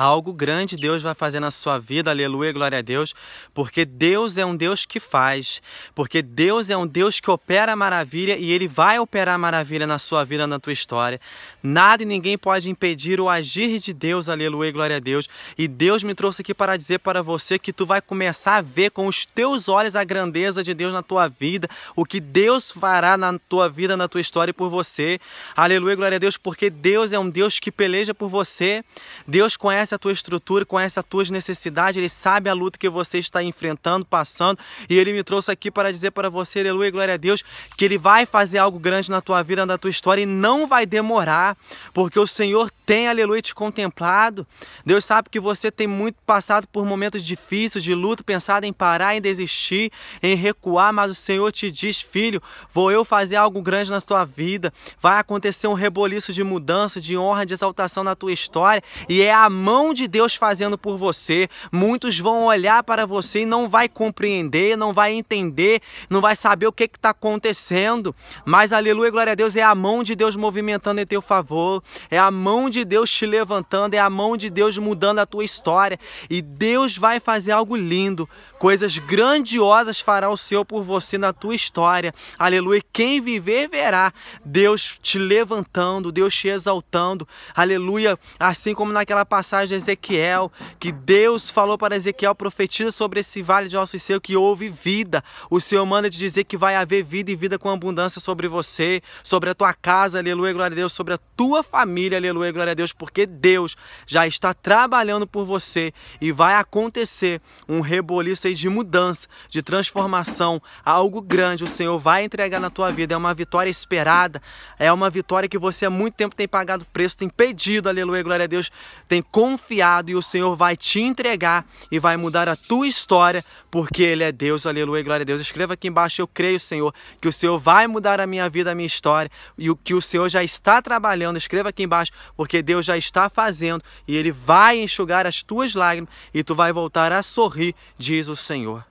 Algo grande Deus vai fazer na sua vida, aleluia, glória a Deus, porque Deus é um Deus que faz, porque Deus é um Deus que opera maravilha e Ele vai operar maravilha na sua vida, na tua história. Nada e ninguém pode impedir o agir de Deus, aleluia, glória a Deus. E Deus me trouxe aqui para dizer para você que tu vai começar a ver com os teus olhos a grandeza de Deus na tua vida, o que Deus fará na tua vida, na tua história e por você. Aleluia, glória a Deus, porque Deus é um Deus que peleja por você. Deus conhece conhece a tua estrutura, conhece as tuas necessidades, ele sabe a luta que você está enfrentando, passando, e ele me trouxe aqui para dizer para você, aleluia, e glória a Deus, que ele vai fazer algo grande na tua vida, na tua história, e não vai demorar, porque o Senhor tem, aleluia, te contemplado. Deus sabe que você tem muito passado por momentos difíceis, de luta, pensado em parar, em desistir, em recuar, mas o Senhor te diz, filho, vou eu fazer algo grande na tua vida. Vai acontecer um reboliço de mudança, de honra, de exaltação na tua história, e é a mão de Deus fazendo por você. Muitos vão olhar para você e não vai compreender, não vai entender, não vai saber o que está acontecendo. Mas aleluia, glória a Deus, é a mão de Deus movimentando em teu favor, é a mão de de Deus te levantando, é a mão de Deus mudando a tua história. E Deus vai fazer algo lindo. Coisas grandiosas fará o Senhor por você na tua história. Aleluia. Quem viver, verá. Deus te levantando, Deus te exaltando. Aleluia. Assim como naquela passagem de Ezequiel, que Deus falou para Ezequiel, profetiza sobre esse vale de ossos Seu que houve vida. O Senhor manda te dizer que vai haver vida e vida com abundância sobre você, sobre a tua casa. Aleluia. Glória a Deus. Sobre a tua família. Aleluia. Glória glória a Deus, porque Deus já está trabalhando por você e vai acontecer um reboliço aí de mudança, de transformação, algo grande o Senhor vai entregar na tua vida. É uma vitória esperada, é uma vitória que você há muito tempo tem pagado preço, tem pedido, aleluia, glória a Deus, tem confiado e o Senhor vai te entregar e vai mudar a tua história, porque Ele é Deus, aleluia, glória a Deus. Escreva aqui embaixo, eu creio, Senhor, que o Senhor vai mudar a minha vida, a minha história e o que o Senhor já está trabalhando. Escreva aqui embaixo, porque Deus já está fazendo e Ele vai enxugar as tuas lágrimas e tu vai voltar a sorrir, diz o Senhor.